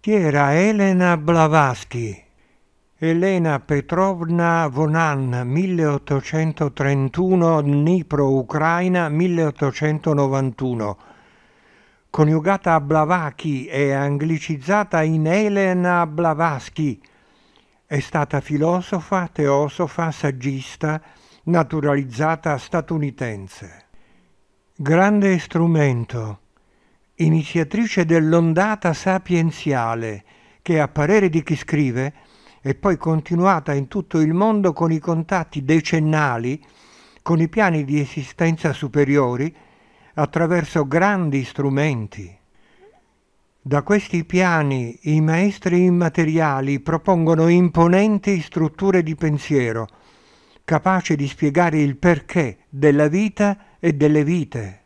che era Elena Blavatsky. Elena Petrovna Vonan, 1831, Dnipro, Ucraina, 1891. Coniugata a Blavatsky e anglicizzata in Elena Blavatsky, è stata filosofa, teosofa, saggista, naturalizzata statunitense. Grande strumento iniziatrice dell'ondata sapienziale che, a parere di chi scrive, è poi continuata in tutto il mondo con i contatti decennali, con i piani di esistenza superiori, attraverso grandi strumenti. Da questi piani i maestri immateriali propongono imponenti strutture di pensiero, capaci di spiegare il perché della vita e delle vite.